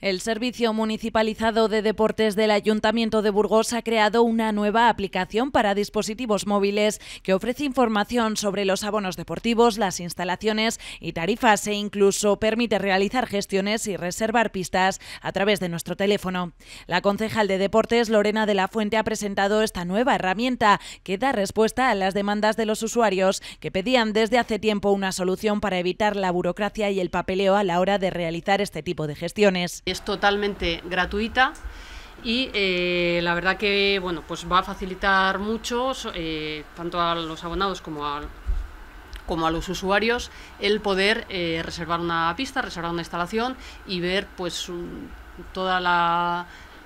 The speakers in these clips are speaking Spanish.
El Servicio Municipalizado de Deportes del Ayuntamiento de Burgos ha creado una nueva aplicación para dispositivos móviles que ofrece información sobre los abonos deportivos, las instalaciones y tarifas e incluso permite realizar gestiones y reservar pistas a través de nuestro teléfono. La concejal de Deportes, Lorena de la Fuente, ha presentado esta nueva herramienta que da respuesta a las demandas de los usuarios que pedían desde hace tiempo una solución para evitar la burocracia y el papeleo a la hora de realizar este tipo de gestiones es totalmente gratuita y eh, la verdad que bueno pues va a facilitar mucho eh, tanto a los abonados como a, como a los usuarios el poder eh, reservar una pista reservar una instalación y ver pues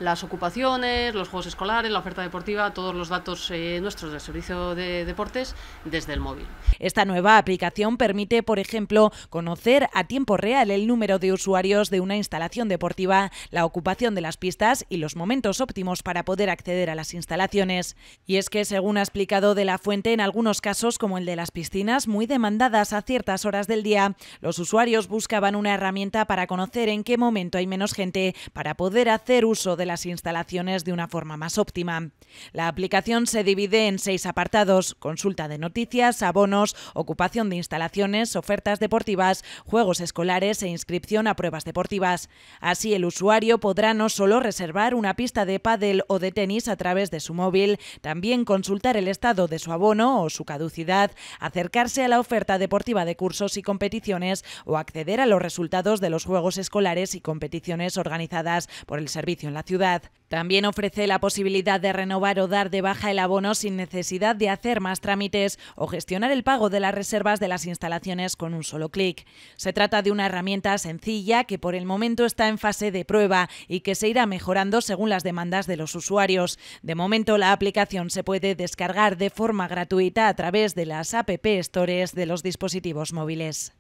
las ocupaciones, los juegos escolares, la oferta deportiva, todos los datos nuestros del servicio de deportes desde el móvil. Esta nueva aplicación permite, por ejemplo, conocer a tiempo real el número de usuarios de una instalación deportiva, la ocupación de las pistas y los momentos óptimos para poder acceder a las instalaciones. Y es que, según ha explicado de la fuente, en algunos casos, como el de las piscinas, muy demandadas a ciertas horas del día, los usuarios buscaban una herramienta para conocer en qué momento hay menos gente para poder hacer uso de las instalaciones de una forma más óptima. La aplicación se divide en seis apartados, consulta de noticias, abonos, ocupación de instalaciones, ofertas deportivas, juegos escolares e inscripción a pruebas deportivas. Así, el usuario podrá no solo reservar una pista de pádel o de tenis a través de su móvil, también consultar el estado de su abono o su caducidad, acercarse a la oferta deportiva de cursos y competiciones o acceder a los resultados de los juegos escolares y competiciones organizadas por el servicio en la ciudad. También ofrece la posibilidad de renovar o dar de baja el abono sin necesidad de hacer más trámites o gestionar el pago de las reservas de las instalaciones con un solo clic. Se trata de una herramienta sencilla que por el momento está en fase de prueba y que se irá mejorando según las demandas de los usuarios. De momento, la aplicación se puede descargar de forma gratuita a través de las App Stores de los dispositivos móviles.